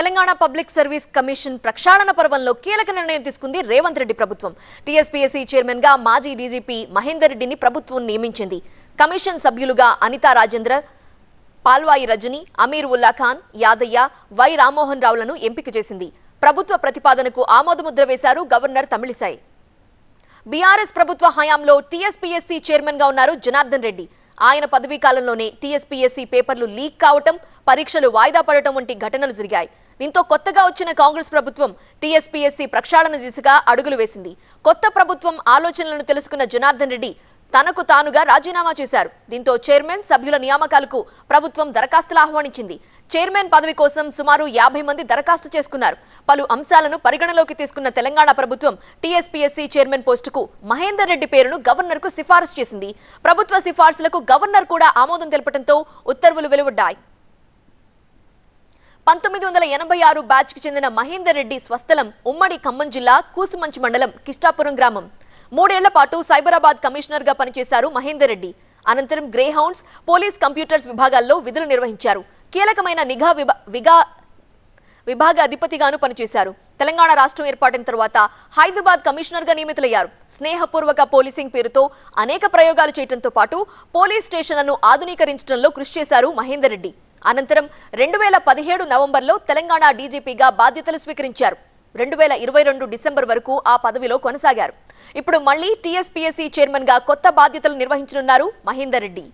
Telangana public service commission ప్రక్షాళన పర్వంలో కీలక నిర్ణయం తీసుకుంది రేవంత్ రెడ్డి ప్రభుత్వం టీఎస్పీఎస్సీ చైర్మన్ గా మాజీ డీజీపీ మహేందర్ రెడ్డిని ప్రభుత్వం నియమించింది కమిషన్ సభ్యులుగా అనితా రాజేంద్ర పాల్వాయి రజని అమీర్ ఉల్లా ఖాన్ యాదయ్య వై రామ్మోహన్ రావులను ఎంపిక చేసింది ప్రభుత్వ ప్రతిపాదనకు ఆమోదముద్ర వేశారు గవర్నర్ తమిళిసాయి బీఆర్ఎస్ ప్రభుత్వ హయాంలో టీఎస్పీఎస్సీ చైర్మన్ గా ఉన్నారు జనార్దన్ రెడ్డి ఆయన పదవీ కాలంలోనే టీఎస్పీఎస్సీ పేపర్లు లీక్ కావటం పరీక్షలు వాయిదా పడటం వంటి ఘటనలు జరిగాయి దీంతో కొత్తగా వచ్చిన కాంగ్రెస్ ప్రభుత్వం టీఎస్పీఎస్సీ ప్రక్షాళన దిశగా అడుగులు వేసింది కొత్త ప్రభుత్వం ఆలోచనలను తెలుసుకున్న జనార్దన్ రెడ్డి తనకు తానుగా రాజీనామా చేశారు దీంతో చైర్మన్ సభ్యుల నియామకాలకు ప్రభుత్వం దరఖాస్తులు ఆహ్వానించింది చైర్మన్ పదవి కోసం సుమారు యాభై మంది దరఖాస్తు చేసుకున్నారు పలు అంశాలను పరిగణలోకి తీసుకున్న తెలంగాణ ప్రభుత్వం టీఎస్పీఎస్సీ చైర్మన్ పోస్టుకు మహేందర్ రెడ్డి పేరును గవర్నర్కు సిఫార్సు చేసింది ప్రభుత్వ సిఫార్సులకు గవర్నర్ కూడా ఆమోదం తెలపడంతో ఉత్తర్వులు వెలువడ్డాయి పంతొమ్మిది వందల ఎనభై ఆరు బ్యాచ్కి చెందిన మహేందర్ రెడ్డి స్వస్థలం ఉమ్మడి ఖమ్మం జిల్లా కూసుమంచి మండలం కిష్టాపురం గ్రామం మూడేళ్ల పాటు సైబరాబాద్ కమిషనర్గా పనిచేశారు మహేందర్ రెడ్డి అనంతరం గ్రేహౌండ్స్ పోలీస్ కంప్యూటర్స్ విభాగాల్లో విధులు నిర్వహించారు కీలకమైన నిఘా విభా విభాగ అధిపతిగాను పనిచేశారు తెలంగాణ రాష్ట్రం ఏర్పాటైన తర్వాత హైదరాబాద్ కమిషనర్గా నియమితులయ్యారు స్నేహపూర్వక పోలీసింగ్ పేరుతో అనేక ప్రయోగాలు చేయడంతో పాటు పోలీస్ స్టేషన్లను ఆధునీకరించడంలో కృషి చేశారు మహేందర్ రెడ్డి అనంతరం రెండు వేల పదిహేడు నవంబర్లో తెలంగాణ డీజీపీగా బాధ్యతలు స్వీకరించారు రెండు వేల ఇరవై రెండు డిసెంబర్ వరకు ఆ పదవిలో కొనసాగారు ఇప్పుడు మళ్లీ టీఎస్పీఎస్సీ చైర్మన్గా కొత్త బాధ్యతలు నిర్వహించనున్నారు మహేందర్ రెడ్డి